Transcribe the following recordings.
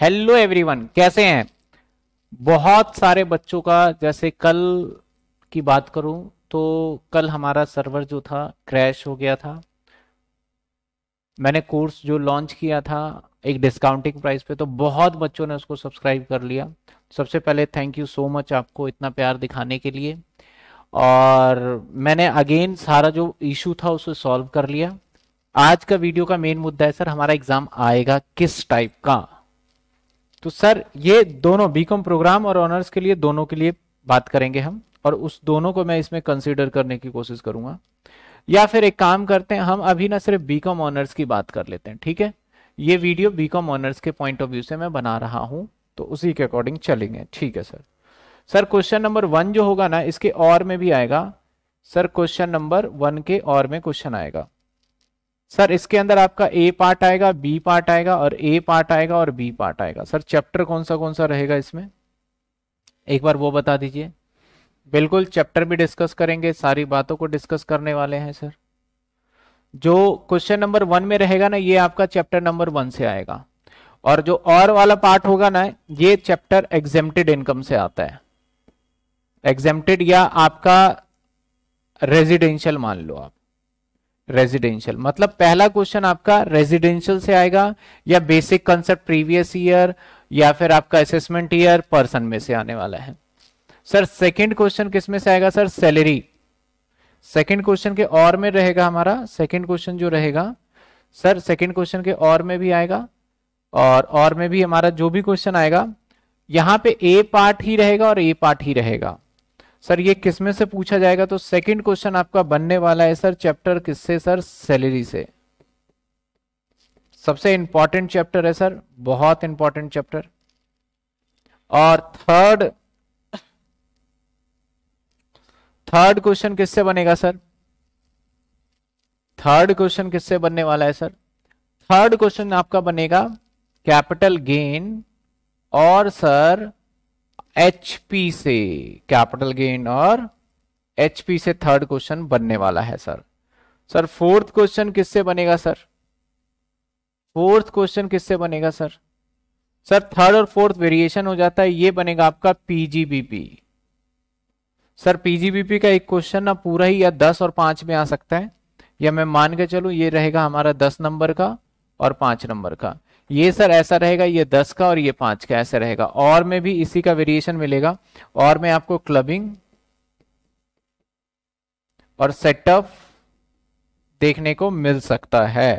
hello everyone कैसे हैं बहुत सारे बच्चों का जैसे कल की बात करूं तो कल हमारा सर्वर जो था क्रैश हो गया था मैंने कोर्स जो लॉन्च किया था एक डिस्काउंटिंग प्राइस पे तो बहुत बच्चों ने उसको सब्सक्राइब कर लिया सबसे पहले थैंक यू सो मच आपको इतना प्यार दिखाने के लिए और मैंने अगेन सारा जो इशू था उसे सॉल्व कर लिया आज का वीडियो का मेन मुद्दा है सर हमारा एग्जाम आएगा किस टाइप का तो सर ये दोनों बीकॉम प्रोग्राम और ऑनर्स के लिए दोनों के लिए बात करेंगे हम और उस दोनों को मैं इसमें कंसिडर करने की कोशिश करूंगा या फिर एक काम करते हैं हम अभी ना सिर्फ बीकॉम ऑनर्स की बात कर लेते हैं ठीक है ये वीडियो बीकॉम ऑनर्स के पॉइंट ऑफ व्यू से मैं बना रहा हूं तो उसी के अकॉर्डिंग चलेंगे ठीक है sir sir question number one जो होगा ना इसके और में भी आएगा सर क्वेश्चन नंबर वन के और में क्वेश्चन आएगा सर इसके अंदर आपका ए पार्ट आएगा बी पार्ट आएगा और ए पार्ट आएगा और बी पार्ट आएगा सर चैप्टर कौन सा कौन सा रहेगा इसमें एक बार वो बता दीजिए बिल्कुल चैप्टर भी डिस्कस करेंगे सारी बातों को डिस्कस करने वाले हैं सर जो क्वेश्चन नंबर वन में रहेगा ना ये आपका चैप्टर नंबर वन से आएगा और जो और वाला पार्ट होगा ना ये चैप्टर एग्जेम्प्टेड इनकम से आता है एग्जेम्प्टेड या आपका रेजिडेंशियल मान लो आप रेजिडेंशियल मतलब पहला क्वेश्चन आपका रेजिडेंशियल से आएगा या बेसिक कंसेप्ट प्रीवियस ईयर या फिर आपका असेसमेंट ईयर पर्सन में से आने वाला है सर सेकंड क्वेश्चन किस में से आएगा सर सैलरी सेकंड क्वेश्चन के और में रहेगा हमारा सेकंड क्वेश्चन जो रहेगा सर सेकंड क्वेश्चन के और में भी आएगा और और में भी हमारा जो भी क्वेश्चन आएगा यहां पे ए पार्ट ही रहेगा और ए पार्ट ही रहेगा सर ये किस में से पूछा जाएगा तो सेकंड क्वेश्चन आपका बनने वाला है सर चैप्टर किससे सर सैलरी से सबसे इंपॉर्टेंट चैप्टर है सर बहुत इंपॉर्टेंट चैप्टर और थर्ड थर्ड क्वेश्चन किससे बनेगा सर थर्ड क्वेश्चन किससे बनने वाला है सर थर्ड क्वेश्चन आपका बनेगा कैपिटल गेन और सर एचपी से कैपिटल गेन और एचपी से थर्ड क्वेश्चन बनने वाला है सर सर फोर्थ क्वेश्चन किससे बनेगा सर फोर्थ क्वेश्चन किससे बनेगा सर सर थर्ड और फोर्थ वेरिएशन हो जाता है ये बनेगा आपका पीजीबीपी सर पीजीबीपी का एक क्वेश्चन ना पूरा ही या दस और पांच में आ सकता है या मैं मान के चलू ये रहेगा हमारा दस नंबर का और पांच नंबर का ये सर ऐसा रहेगा ये दस का और ये पांच का ऐसा रहेगा और में भी इसी का वेरिएशन मिलेगा और में आपको क्लबिंग और सेटअप देखने को मिल सकता है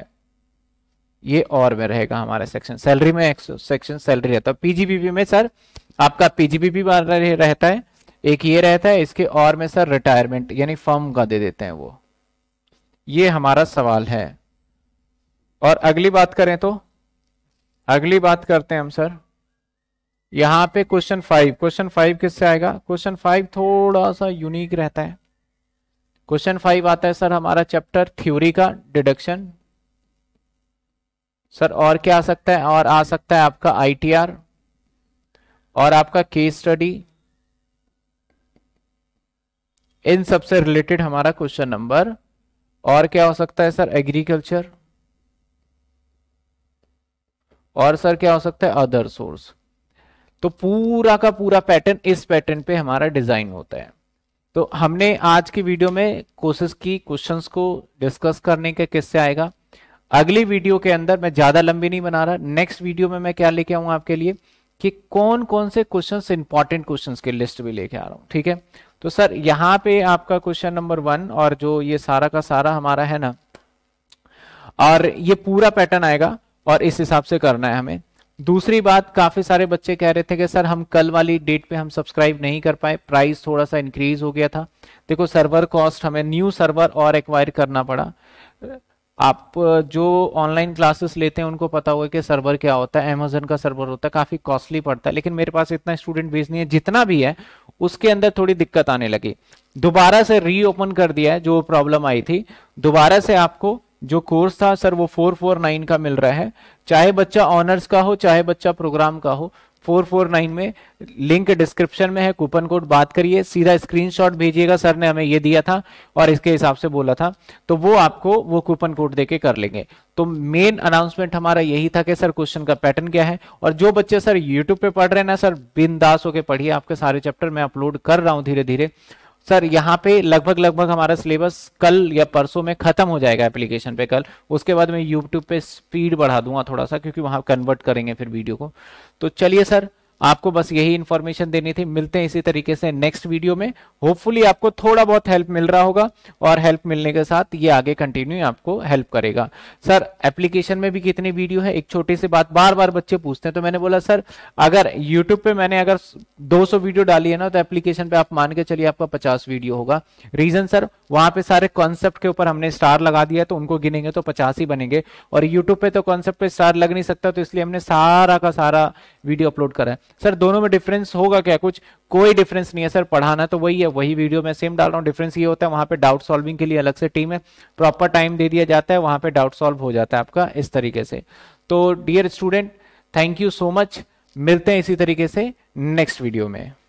ये और में रहेगा हमारा सेक्शन सैलरी में सेक्शन सैलरी रहता है पीजीबीपी में सर आपका पीजीबीपी रहता है एक ये रहता है इसके और में सर रिटायरमेंट यानी फॉर्म का दे देते हैं वो ये हमारा सवाल है और अगली बात करें तो अगली बात करते हैं हम सर यहाँ पे क्वेश्चन फाइव क्वेश्चन फाइव किससे आएगा क्वेश्चन फाइव थोड़ा सा यूनिक रहता है क्वेश्चन फाइव आता है सर हमारा चैप्टर थ्योरी का डिडक्शन सर और क्या आ सकता है और आ सकता है आपका आईटीआर और आपका केस स्टडी इन सबसे रिलेटेड हमारा क्वेश्चन नंबर और क्या हो सकता है सर एग्रीकल्चर और सर क्या हो सकता है अदर सोर्स तो पूरा का पूरा पैटर्न इस पैटर्न पे हमारा डिजाइन होता है तो हमने आज की वीडियो में कोशिश की क्वेश्चंस को डिस्कस करने के किससे आएगा अगली वीडियो के अंदर मैं ज्यादा लंबी नहीं बना रहा नेक्स्ट वीडियो में मैं क्या लेके आऊंगा आपके लिए कि कौन कौन से क्वेश्चन इंपॉर्टेंट क्वेश्चन के लिस्ट भी लेके आ रहा हूं ठीक है तो सर यहाँ पे आपका क्वेश्चन नंबर वन और जो ये सारा का सारा हमारा है ना और ये पूरा पैटर्न आएगा और इस हिसाब से करना है हमें दूसरी बात काफी सारे बच्चे कह रहे थे कि सर हम कल वाली डेट पे हम सब्सक्राइब नहीं कर पाए प्राइस थोड़ा सा इंक्रीज हो गया था देखो सर्वर कॉस्ट हमें न्यू सर्वर और एक्वायर करना पड़ा आप जो ऑनलाइन क्लासेस लेते हैं उनको पता होगा कि सर्वर क्या होता है अमेजोन का सर्वर होता है काफ़ी कॉस्टली पड़ता है लेकिन मेरे पास इतना स्टूडेंट बेस नहीं है जितना भी है उसके अंदर थोड़ी दिक्कत आने लगी दोबारा से रीओपन कर दिया है जो प्रॉब्लम आई थी दोबारा से आपको जो कोर्स था सर वो फोर फोर नाइन का मिल रहा है चाहे बच्चा ऑनर्स का हो चाहे बच्चा प्रोग्राम का हो फोर फोर नाइन में लिंक डिस्क्रिप्शन में है कूपन कोड बात करिए सीधा स्क्रीनशॉट भेजिएगा सर ने हमें ये दिया था और इसके हिसाब से बोला था तो वो आपको वो कूपन कोड देके कर लेंगे तो मेन अनाउंसमेंट हमारा यही था कि सर क्वेश्चन का पैटर्न क्या है और जो बच्चे सर यूट्यूब पे पढ़ रहे हैं ना सर बिंदास होके पढ़िए आपके सारे चैप्टर मैं अपलोड कर रहा हूँ धीरे धीरे सर यहाँ पे लगभग लगभग हमारा सिलेबस कल या परसों में खत्म हो जाएगा एप्लीकेशन पे कल उसके बाद मैं यूट्यूब पे स्पीड बढ़ा दूंगा थोड़ा सा क्योंकि वहां कन्वर्ट करेंगे फिर वीडियो को तो चलिए सर आपको बस यही इन्फॉर्मेशन देनी थी मिलते हैं इसी तरीके से नेक्स्ट वीडियो में होपफुली आपको थोड़ा बहुत हेल्प मिल रहा होगा और हेल्प मिलने के साथ ये आगे कंटिन्यू आपको हेल्प करेगा सर एप्लीकेशन में भी कितनी वीडियो है एक छोटी सी बात बार बार बच्चे पूछते हैं तो मैंने बोला सर अगर यूट्यूब पे मैंने अगर 200 वीडियो डाली है ना तो एप्लीकेशन पे आप मान के चलिए आपका पचास वीडियो होगा रीजन सर वहां पे सारे कॉन्सेप्ट के ऊपर हमने स्टार लगा दिया तो उनको गिनेंगे तो पचास ही बनेंगे और यूट्यूब पे तो कॉन्सेप्ट स्टार लग नहीं सकता तो इसलिए हमने सारा का सारा वीडियो अपलोड करा है सर दोनों में डिफरेंस होगा क्या कुछ कोई डिफरेंस नहीं है सर पढ़ाना तो वही है वही वीडियो में सेम डाल रहा हूँ डिफरेंस ये होता है वहां पे डाउट सॉल्विंग के लिए अलग से टीम है प्रॉपर टाइम दे दिया जाता है वहां पे डाउट सॉल्व हो जाता है आपका इस तरीके से तो dear student thank you so much मिलते हैं इसी तरीके से नेक्स्ट वीडियो में